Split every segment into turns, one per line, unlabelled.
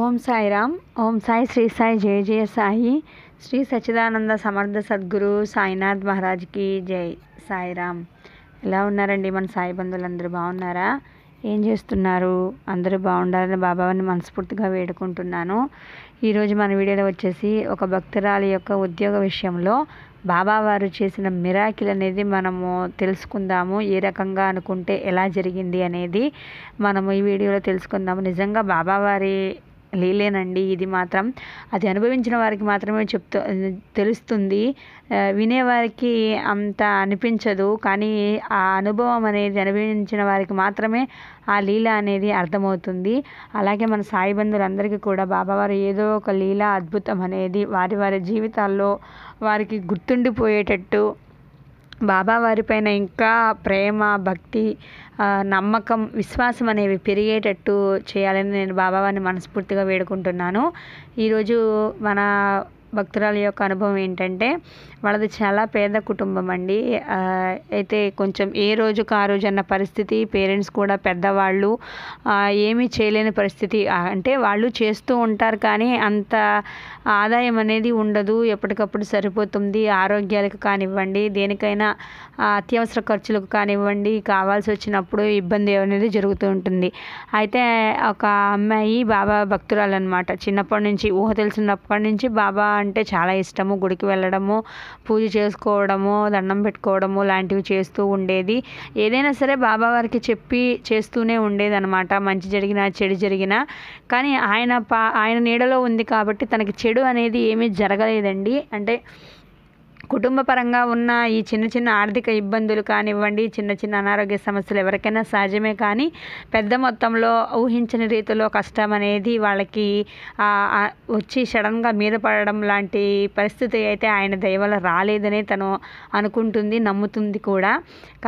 ఓం సాయి రామ్ ఓం సాయి శ్రీ సాయి జయ జయ సాయి శ్రీ సచిదానంద సమర్థ సద్గురు సాయినాథ్ మహారాజ్కి జై రామ్ ఎలా ఉన్నారండి మన సాయి బంధువులు అందరూ బాగున్నారా ఏం చేస్తున్నారు అందరూ బాగుండాలని బాబావారిని మనస్ఫూర్తిగా వేడుకుంటున్నాను ఈరోజు మన వీడియోలో వచ్చేసి ఒక భక్తురాలి యొక్క ఉద్యోగ విషయంలో బాబావారు చేసిన మిరాకిల్ అనేది మనము తెలుసుకుందాము ఏ రకంగా అనుకుంటే ఎలా జరిగింది అనేది మనము ఈ వీడియోలో తెలుసుకుందాము నిజంగా బాబావారి లేలేనండి ఇది మాత్రం అది అనుభవించిన వారికి మాత్రమే చెప్తూ తెలుస్తుంది వినేవారికి అంత అనిపించదు కానీ ఆ అనుభవం అనేది అనుభవించిన వారికి మాత్రమే ఆ లీల అనేది అర్థమవుతుంది అలాగే మన సాయి బంధువులందరికీ కూడా బాబావారు ఏదో ఒక లీల అద్భుతం అనేది వారి వారి జీవితాల్లో వారికి గుర్తుండిపోయేటట్టు బాబావారి పైన ఇంకా ప్రేమ భక్తి నమ్మకం విశ్వాసం అనేవి పెరిగేటట్టు చేయాలని నేను బాబావారిని మనస్ఫూర్తిగా వేడుకుంటున్నాను ఈరోజు మన భక్తురాల యొక్క అనుభవం ఏంటంటే వాళ్ళది చాలా పేద కుటుంబం అండి అయితే కొంచెం ఏ రోజుకు ఆ రోజు అన్న పరిస్థితి పేరెంట్స్ కూడా పెద్దవాళ్ళు ఏమీ చేయలేని పరిస్థితి అంటే వాళ్ళు చేస్తూ ఉంటారు కానీ అంత ఆదాయం అనేది ఉండదు ఎప్పటికప్పుడు సరిపోతుంది ఆరోగ్యాలకు కానివ్వండి దేనికైనా అత్యవసర ఖర్చులకు కానివ్వండి కావాల్సి వచ్చినప్పుడు ఇబ్బంది అనేది జరుగుతూ ఉంటుంది అయితే ఒక అమ్మాయి బాబా భక్తురాలు అనమాట చిన్నప్పటి నుంచి ఊహ తెలిసినప్పటి నుంచి బాబా అంటే చాలా ఇష్టము గుడికి వెళ్ళడము పూజ చేసుకోవడము దండం పెట్టుకోవడము లాంటివి చేస్తూ ఉండేది ఏదైనా సరే బాబావారికి చెప్పి చేస్తూనే ఉండేది అనమాట మంచి జరిగినా చెడు జరిగినా కానీ ఆయన పా ఆయన నీడలో ఉంది కాబట్టి తనకి చెడు అనేది ఏమీ జరగలేదండి అంటే కుటుంబపరంగా ఉన్న ఈ చిన్న చిన్న ఆర్థిక ఇబ్బందులు కానివ్వండి చిన్న చిన్న అనారోగ్య సమస్యలు ఎవరికైనా సహజమే కానీ పెద్ద మొత్తంలో ఊహించని రీతిలో కష్టం అనేది వాళ్ళకి వచ్చి సడన్గా మీద పడడం లాంటి పరిస్థితి అయితే ఆయన దయవల్ల రాలేదని తను అనుకుంటుంది నమ్ముతుంది కూడా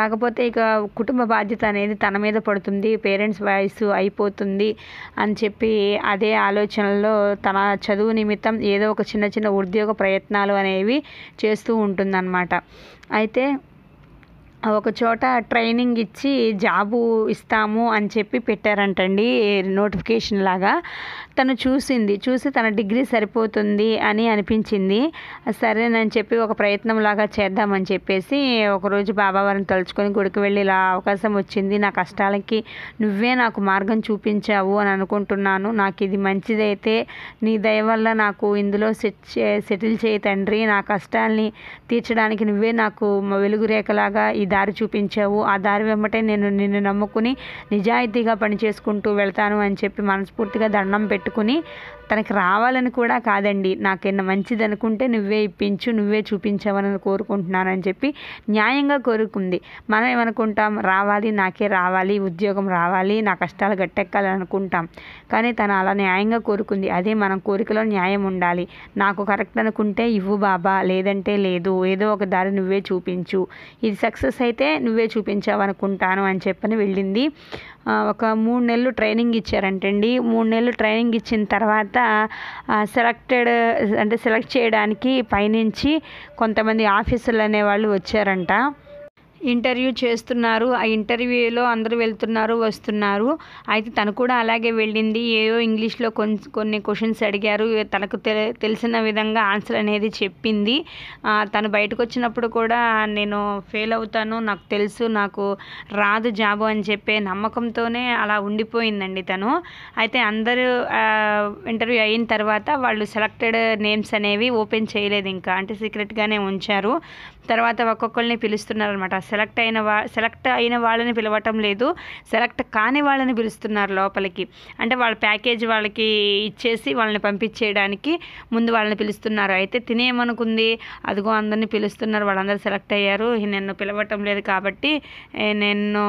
కాకపోతే ఇక కుటుంబ బాధ్యత అనేది తన మీద పడుతుంది పేరెంట్స్ వయసు అయిపోతుంది అని చెప్పి అదే ఆలోచనలో తన చదువు నిమిత్తం ఏదో ఒక చిన్న చిన్న ఉద్యోగ ప్రయత్నాలు అనేవి చేస్తూ చేస్తూ ఉంటుందన్నమాట అయితే ఒక చోట ట్రైనింగ్ ఇచ్చి జాబు ఇస్తాము అని చెప్పి పెట్టారంటండి నోటిఫికేషన్ లాగా తను చూసింది చూసి తన డిగ్రీ సరిపోతుంది అని అనిపించింది సరేనని చెప్పి ఒక ప్రయత్నం లాగా చేద్దామని చెప్పేసి ఒకరోజు బాబావారిని తలుచుకొని గుడికి వెళ్ళి ఇలా అవకాశం వచ్చింది నా కష్టాలకి నువ్వే నాకు మార్గం చూపించావు అని అనుకుంటున్నాను నాకు ఇది మంచిదైతే నీ దయ వల్ల నాకు ఇందులో సెటిల్ చేయి తండ్రి నా కష్టాల్ని తీర్చడానికి నువ్వే నాకు వెలుగు రేఖలాగా ఈ దారి చూపించావు ఆ దారి వెంబటే నేను నిన్ను నమ్ముకుని నిజాయితీగా పనిచేసుకుంటూ వెళ్తాను అని చెప్పి మనస్ఫూర్తిగా దండం పెట్టి పెట్టుకుని తనకి రావాలని కూడా కాదండి నాకేనా మంచిది అనుకుంటే నువ్వే ఇప్పించు నువ్వే చూపించావని కోరుకుంటున్నానని చెప్పి న్యాయంగా కోరుకుంది మనం ఏమనుకుంటాం రావాలి నాకే రావాలి ఉద్యోగం రావాలి నా కష్టాలు గట్టెక్కాలి అనుకుంటాం కానీ తను అలా న్యాయంగా కోరుకుంది అదే మనం కోరికలో న్యాయం ఉండాలి నాకు కరెక్ట్ అనుకుంటే ఇవ్వు బాబా లేదంటే లేదు ఏదో ఒక దారి నువ్వే చూపించు ఇది సక్సెస్ అయితే నువ్వే చూపించావు అనుకుంటాను అని చెప్పని వెళ్ళింది ఒక మూడు నెలలు ట్రైనింగ్ ఇచ్చారంటండి మూడు నెలలు ట్రైనింగ్ ఇచ్చిన తర్వాత కూడా సెలెక్టెడ్ అంటే సెలెక్ట్ చేయడానికి పైనుంచి కొంతమంది ఆఫీసర్లు అనేవాళ్ళు వచ్చారంట ఇంటర్వ్యూ చేస్తున్నారు ఆ ఇంటర్వ్యూలో అందరూ వెళ్తున్నారు వస్తున్నారు అయితే తను కూడా అలాగే వెళ్ళింది ఏయో ఇంగ్లీష్లో కొన్ని కొన్ని క్వశ్చన్స్ అడిగారు తనకు తెలిసిన విధంగా ఆన్సర్ అనేది చెప్పింది తను బయటకు వచ్చినప్పుడు కూడా నేను ఫెయిల్ అవుతాను నాకు తెలుసు నాకు రాదు జాబు అని చెప్పే నమ్మకంతోనే అలా ఉండిపోయిందండి తను అయితే అందరూ ఇంటర్వ్యూ అయిన తర్వాత వాళ్ళు సెలెక్టెడ్ నేమ్స్ అనేవి ఓపెన్ చేయలేదు ఇంకా అంటే సీక్రెట్గానే ఉంచారు తర్వాత ఒక్కొక్కరిని పిలుస్తున్నారనమాట సెలెక్ట్ అయిన వా సెలెక్ట్ అయిన వాళ్ళని పిలవటం లేదు సెలెక్ట్ కాని వాళ్ళని పిలుస్తున్నారు లోపలికి అంటే వాళ్ళ ప్యాకేజ్ వాళ్ళకి ఇచ్చేసి వాళ్ళని పంపించేయడానికి ముందు వాళ్ళని పిలుస్తున్నారు అయితే తినేయమనుకుంది అదిగో అందరిని పిలుస్తున్నారు వాళ్ళందరూ సెలెక్ట్ అయ్యారు నన్ను పిలవటం లేదు కాబట్టి నేను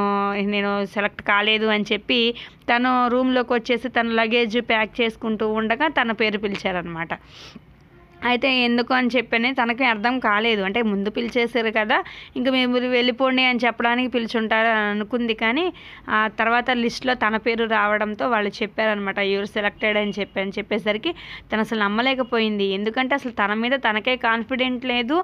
నేను సెలెక్ట్ కాలేదు అని చెప్పి తను రూమ్లోకి వచ్చేసి తన లగేజ్ ప్యాక్ చేసుకుంటూ ఉండగా తన పేరు పిలిచారనమాట అయితే ఎందుకు అని చెప్పని తనకి అర్థం కాలేదు అంటే ముందు పిలిచేశారు కదా ఇంక మేము వెళ్ళిపోండి అని చెప్పడానికి పిలుచుంటారు అని అనుకుంది కానీ ఆ తర్వాత లిస్ట్లో తన పేరు రావడంతో వాళ్ళు చెప్పారనమాట యూర్ సెలెక్టెడ్ అని చెప్పి అని చెప్పేసరికి తను అసలు నమ్మలేకపోయింది ఎందుకంటే అసలు తన మీద తనకే కాన్ఫిడెంట్ లేదు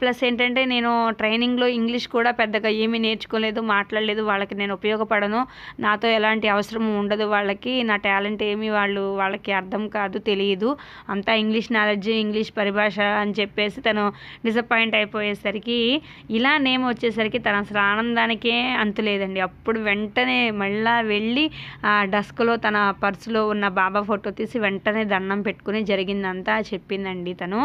ప్లస్ ఏంటంటే నేను ట్రైనింగ్లో ఇంగ్లీష్ కూడా పెద్దగా ఏమీ నేర్చుకోలేదు మాట్లాడలేదు వాళ్ళకి నేను ఉపయోగపడను నాతో ఎలాంటి అవసరం ఉండదు వాళ్ళకి నా టాలెంట్ ఏమీ వాళ్ళు వాళ్ళకి అర్థం కాదు తెలియదు అంతా ఇంగ్లీష్ నాలెడ్జ్ ఇంగ్లీష్ పరిభాష అని చెప్పేసి తను డిసప్పాయింట్ అయిపోయేసరికి ఇలా నేమ్ వచ్చేసరికి తన అసలు ఆనందానికే అంతులేదండి అప్పుడు వెంటనే మళ్ళా వెళ్ళి ఆ డస్క్లో తన పర్సులో ఉన్న బాబా ఫోటో తీసి వెంటనే దండం పెట్టుకుని జరిగిందంతా చెప్పిందండి తను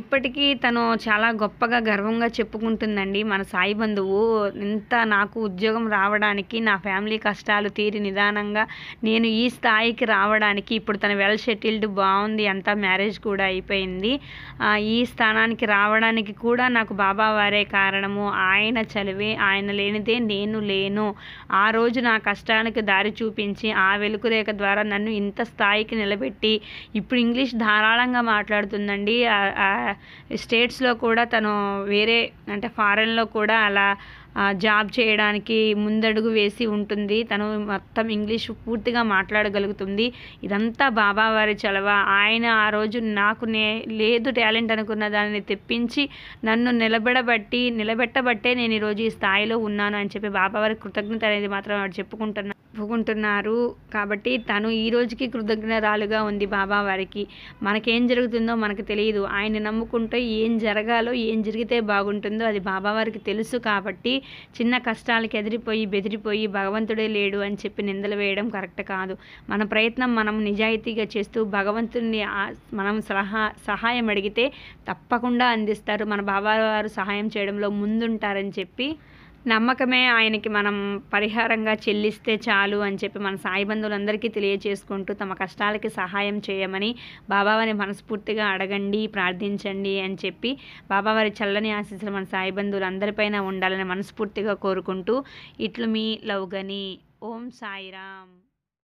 ఇప్పటికీ తను చాలా గొప్పగా గర్వంగా చెప్పుకుంటుందండి మన సాయి బంధువు ఇంత నాకు ఉద్యోగం రావడానికి నా ఫ్యామిలీ కష్టాలు తీరి నిదానంగా నేను ఈ స్థాయికి రావడానికి ఇప్పుడు తన వెల్ సెటిల్డ్ బాగుంది అంతా మ్యారేజ్ కూడా అయిపోయింది ఈ స్థానానికి రావడానికి కూడా నాకు బాబావారే కారణము ఆయన చలివే ఆయన లేనిదే నేను లేను ఆ రోజు నా కష్టానికి దారి చూపించి ఆ వెలుకురేఖ ద్వారా నన్ను ఇంత స్థాయికి నిలబెట్టి ఇప్పుడు ఇంగ్లీష్ ధారాళంగా మాట్లాడుతుందండి స్టేట్స్లో కూడా తను వేరే అంటే ఫారెన్లో కూడా అలా జాబ్ చేయడానికి ముందడుగు వేసి ఉంటుంది తను మొత్తం ఇంగ్లీష్ పూర్తిగా మాట్లాడగలుగుతుంది ఇదంతా బాబావారి చలవ ఆయన ఆ రోజు నాకు నే లేదు టాలెంట్ అనుకున్న దానిని తెప్పించి నన్ను నిలబడబట్టి నిలబెట్టబట్టే నేను ఈరోజు ఈ స్థాయిలో ఉన్నాను అని చెప్పి బాబావారి కృతజ్ఞత అనేది మాత్రం చెప్పుకుంటున్నాను చెప్పుకుంటున్నారు కాబట్టి తను ఈ రోజుకి కృతజ్ఞరాలుగా ఉంది బాబా వారికి మనకేం జరుగుతుందో మనకు తెలియదు ఆయన నమ్ముకుంటే ఏం జరగాలో ఏం జరిగితే బాగుంటుందో అది బాబా వారికి తెలుసు కాబట్టి చిన్న కష్టాలకి ఎదిరిపోయి బెదిరిపోయి భగవంతుడే లేడు అని చెప్పి నిందలు వేయడం కరెక్ట్ కాదు మన ప్రయత్నం మనం నిజాయితీగా చేస్తూ భగవంతుడిని మనం సలహా సహాయం అడిగితే తప్పకుండా అందిస్తారు మన బాబా సహాయం చేయడంలో ముందుంటారని చెప్పి నమ్మకమే ఆయనకి మనం పరిహారంగా చెల్లిస్తే చాలు అని చెప్పి మన సాయి బంధువులందరికీ తెలియజేసుకుంటూ తమ కష్టాలకి సహాయం చేయమని బాబావారిని మనస్ఫూర్తిగా అడగండి ప్రార్థించండి అని చెప్పి బాబావారి చల్లని ఆశీస్సులు మన సాయి బంధువులందరిపైన ఉండాలని మనస్ఫూర్తిగా కోరుకుంటూ ఇట్లు మీ లవ్గని ఓం సాయిరామ్